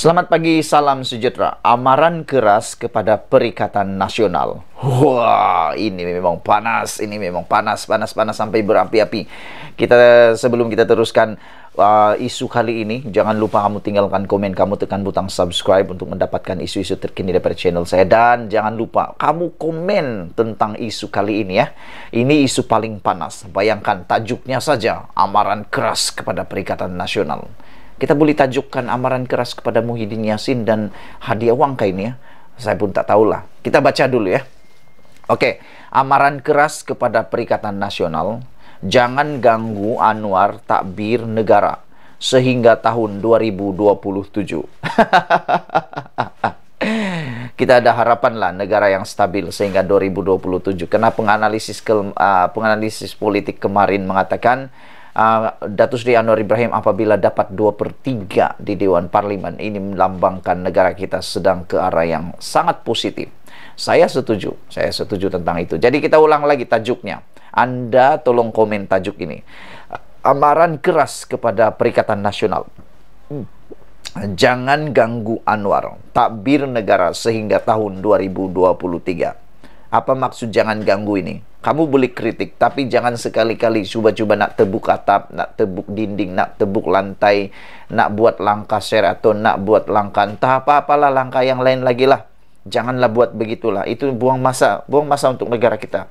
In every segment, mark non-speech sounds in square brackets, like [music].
Selamat pagi, salam sejahtera. Amaran keras kepada Perikatan Nasional. Wah, ini memang panas, ini memang panas, panas, panas sampai berapi-api. Kita sebelum kita teruskan uh, isu kali ini, jangan lupa kamu tinggalkan komen, kamu tekan butang subscribe untuk mendapatkan isu-isu terkini dari channel saya dan jangan lupa kamu komen tentang isu kali ini ya. Ini isu paling panas. Bayangkan tajuknya saja amaran keras kepada Perikatan Nasional. Kita boleh tajukkan amaran keras kepada Muhyiddin Yasin dan Hadiah kayak ini ya. Saya pun tak tahulah. Kita baca dulu ya. Oke, amaran keras kepada Perikatan Nasional, jangan ganggu Anwar takbir negara sehingga tahun 2027. [laughs] Kita ada harapan lah negara yang stabil sehingga 2027. Karena penganalisis ke, uh, ah, penganalisis politik kemarin mengatakan uh, Datuk Sri Anwar Ibrahim apabila dapat 2 per 3 di Dewan Parlimen ini melambangkan negara kita sedang ke arah yang sangat positif. Saya setuju, saya setuju tentang itu. Jadi kita ulang lagi tajuknya. Anda tolong komen tajuk ini. Amaran keras kepada Perikatan Nasional. Jangan ganggu Anwar, takbir negara sehingga tahun 2023. Apa maksud jangan ganggu ini? kamu boleh kritik, tapi jangan sekali-kali coba-coba nak tebuk atap, nak tebuk dinding, nak tebuk lantai, nak buat langkah share atau nak buat langkah entah apa-apalah langkah yang lain lagi lah. Janganlah buat begitulah. Itu buang masa, buang masa untuk negara kita.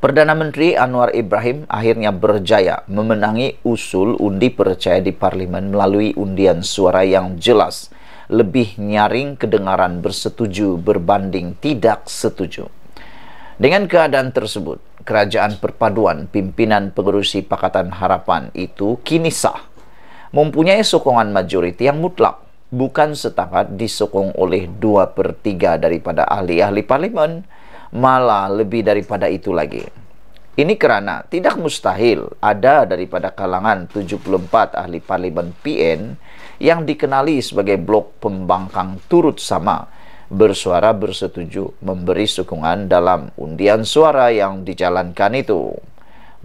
Perdana Menteri Anwar Ibrahim akhirnya berjaya memenangi usul undi percaya di Parlimen melalui undian suara yang jelas, lebih nyaring kedengaran bersetuju berbanding tidak setuju. Dengan keadaan tersebut, kerajaan perpaduan pimpinan pengurusi Pakatan Harapan itu kini sah, mempunyai sokongan majoriti yang mutlak, bukan setakat disokong oleh dua per 3 daripada ahli-ahli parlimen malah lebih daripada itu lagi. Ini kerana tidak mustahil ada daripada kalangan 74 ahli parlimen PN yang dikenali sebagai blok pembangkang turut sama bersuara bersetuju memberi sokongan dalam undian suara yang dijalankan itu.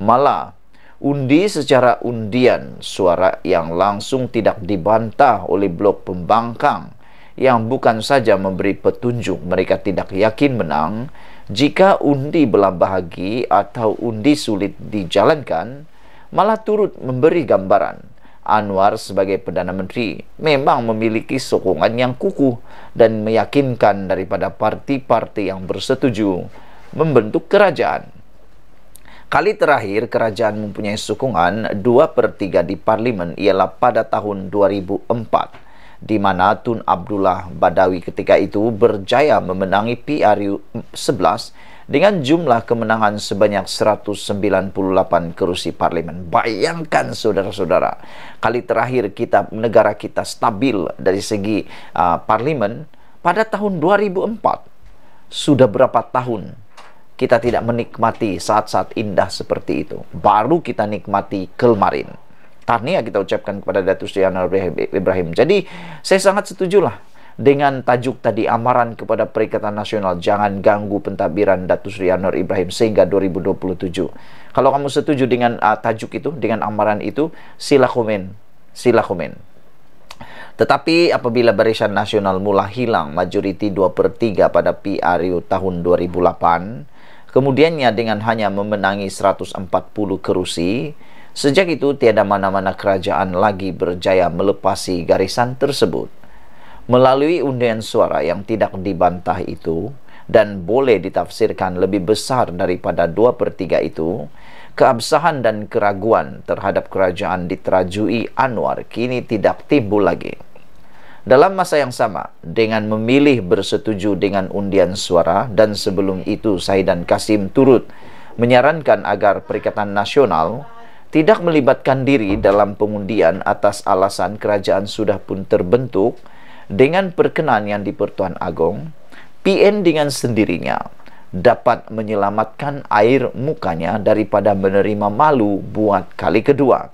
Malah, undi secara undian suara yang langsung tidak dibantah oleh blok pembangkang yang bukan saja memberi petunjuk mereka tidak yakin menang, jika undi belah atau undi sulit dijalankan, malah turut memberi gambaran Anwar sebagai Perdana Menteri memang memiliki sokongan yang kukuh dan meyakinkan daripada parti-parti yang bersetuju membentuk kerajaan. Kali terakhir kerajaan mempunyai sokongan 2 per 3 di parlimen ialah pada tahun 2004 di mana Tun Abdullah Badawi ketika itu berjaya memenangi PRU 11 dengan jumlah kemenangan sebanyak 198 kursi parlemen. Bayangkan saudara-saudara, kali terakhir kita negara kita stabil dari segi uh, parlemen pada tahun 2004. Sudah berapa tahun kita tidak menikmati saat-saat indah seperti itu. Baru kita nikmati kemarin. Tahniah kita ucapkan kepada Datuk Sri Anwar Ibrahim. Jadi saya sangat setujulah dengan tajuk tadi amaran kepada Perikatan Nasional jangan ganggu pentadbiran Datuk Sri Anwar Ibrahim sehingga 2027. Kalau kamu setuju dengan uh, tajuk itu, dengan amaran itu, sila komen, sila komen. Tetapi apabila barisan nasional mula hilang majoriti 2 per 3 pada PRU tahun 2008, kemudiannya dengan hanya memenangi 140 kerusi, sejak itu tiada mana-mana kerajaan lagi berjaya melepasi garisan tersebut melalui undian suara yang tidak dibantah itu dan boleh ditafsirkan lebih besar daripada dua per tiga itu, keabsahan dan keraguan terhadap kerajaan diterajui Anwar kini tidak timbul lagi. Dalam masa yang sama, dengan memilih bersetuju dengan undian suara dan sebelum itu Said dan Kasim turut menyarankan agar Perikatan Nasional tidak melibatkan diri dalam pengundian atas alasan kerajaan sudah pun terbentuk dengan perkenan yang dipertuan Agong, PN dengan sendirinya dapat menyelamatkan air mukanya daripada menerima malu buat kali kedua.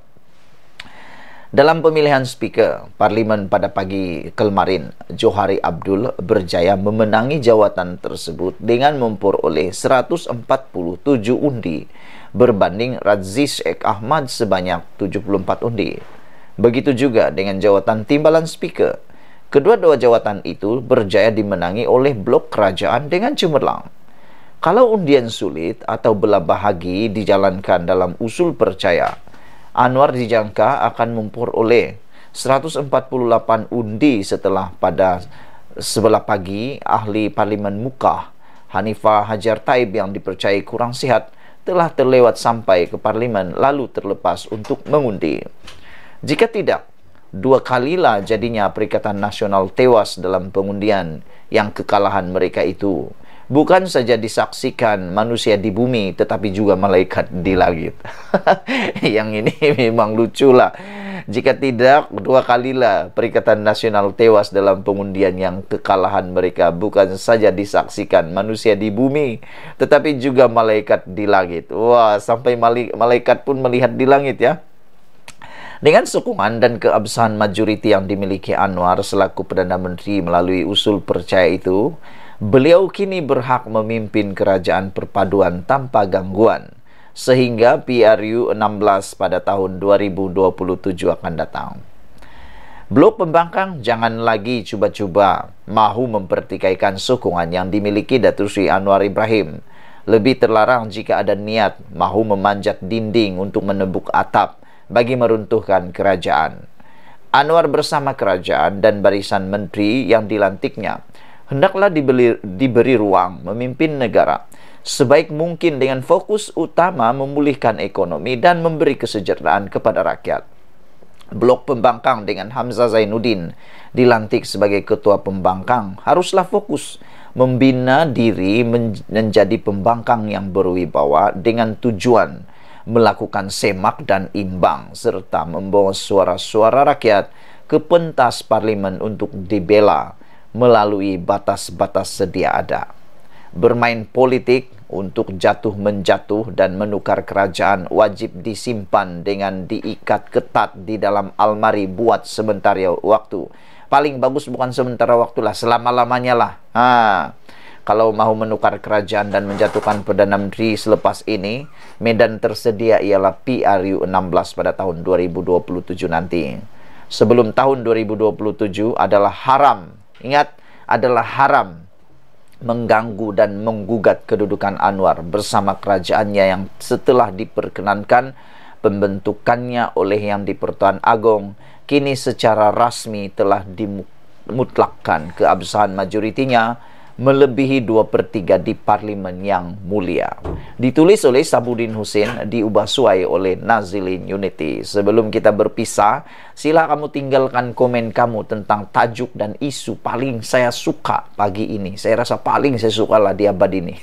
Dalam pemilihan speaker parlimen pada pagi kemarin, Johari Abdul berjaya memenangi jawatan tersebut dengan memperoleh 147 undi berbanding Raziz Ek Ahmad sebanyak 74 undi. Begitu juga dengan jawatan timbalan speaker Kedua-dua jawatan itu berjaya dimenangi oleh blok kerajaan dengan cemerlang. Kalau undian sulit atau bela bahagi dijalankan dalam usul percaya, Anwar dijangka akan memperoleh 148 undi setelah pada sebelah pagi ahli parlimen Mukah Hanifah Hajar Taib yang dipercayai kurang sehat telah terlewat sampai ke parlimen lalu terlepas untuk mengundi. Jika tidak, dua kalilah jadinya Perikatan Nasional tewas dalam pengundian yang kekalahan mereka itu. Bukan saja disaksikan manusia di bumi, tetapi juga malaikat di langit. [laughs] yang ini [laughs] memang lucu lah. Jika tidak, dua kalilah Perikatan Nasional tewas dalam pengundian yang kekalahan mereka. Bukan saja disaksikan manusia di bumi, tetapi juga malaikat di langit. Wah, sampai malaikat pun melihat di langit ya dengan sokongan dan keabsahan majoriti yang dimiliki Anwar selaku Perdana Menteri melalui usul percaya itu, beliau kini berhak memimpin kerajaan perpaduan tanpa gangguan sehingga PRU 16 pada tahun 2027 akan datang. Blok pembangkang jangan lagi cuba-cuba mahu mempertikaikan sokongan yang dimiliki Datuk Sri Anwar Ibrahim. Lebih terlarang jika ada niat mahu memanjat dinding untuk menebuk atap bagi meruntuhkan kerajaan. Anwar bersama kerajaan dan barisan menteri yang dilantiknya hendaklah dibeli, diberi ruang memimpin negara sebaik mungkin dengan fokus utama memulihkan ekonomi dan memberi kesejahteraan kepada rakyat. Blok Pembangkang dengan Hamzah Zainuddin dilantik sebagai ketua pembangkang haruslah fokus membina diri menjadi pembangkang yang berwibawa dengan tujuan melakukan semak dan imbang serta membawa suara-suara rakyat ke pentas parlemen untuk dibela melalui batas-batas sedia ada. Bermain politik untuk jatuh menjatuh dan menukar kerajaan wajib disimpan dengan diikat ketat di dalam almari buat sementara waktu. Paling bagus bukan sementara waktulah, selama-lamanya lah. Ha kalau mau menukar kerajaan dan menjatuhkan Perdana Menteri selepas ini, medan tersedia ialah PRU 16 pada tahun 2027 nanti. Sebelum tahun 2027 adalah haram. Ingat, adalah haram mengganggu dan menggugat kedudukan Anwar bersama kerajaannya yang setelah diperkenankan pembentukannya oleh yang Dipertuan pertuan Agong kini secara rasmi telah dimutlakkan keabsahan majoritinya melebihi dua per tiga di Parlimen yang mulia. Ditulis oleh Sabudin Husin, diubah suai oleh Nazilin Unity. Sebelum kita berpisah, sila kamu tinggalkan komen kamu tentang tajuk dan isu paling saya suka pagi ini. Saya rasa paling saya sukalah di abad ini.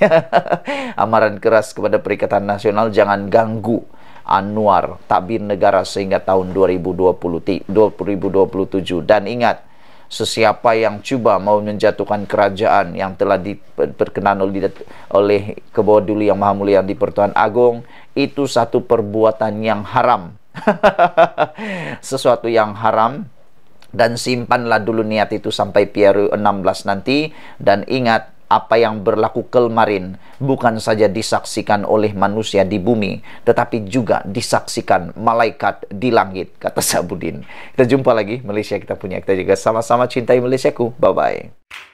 [laughs] Amaran keras kepada Perikatan Nasional jangan ganggu Anwar takbir negara sehingga tahun 2020, 2027. Dan ingat, sesiapa yang cuba mau menjatuhkan kerajaan yang telah diperkenan oleh, oleh kebawa yang maha mulia di pertuan agung itu satu perbuatan yang haram [laughs] sesuatu yang haram dan simpanlah dulu niat itu sampai Piaru 16 nanti dan ingat apa yang berlaku kemarin bukan saja disaksikan oleh manusia di bumi, tetapi juga disaksikan malaikat di langit, kata Sabudin. Kita jumpa lagi Malaysia kita punya. Kita juga sama-sama cintai Malaysiaku. Bye-bye.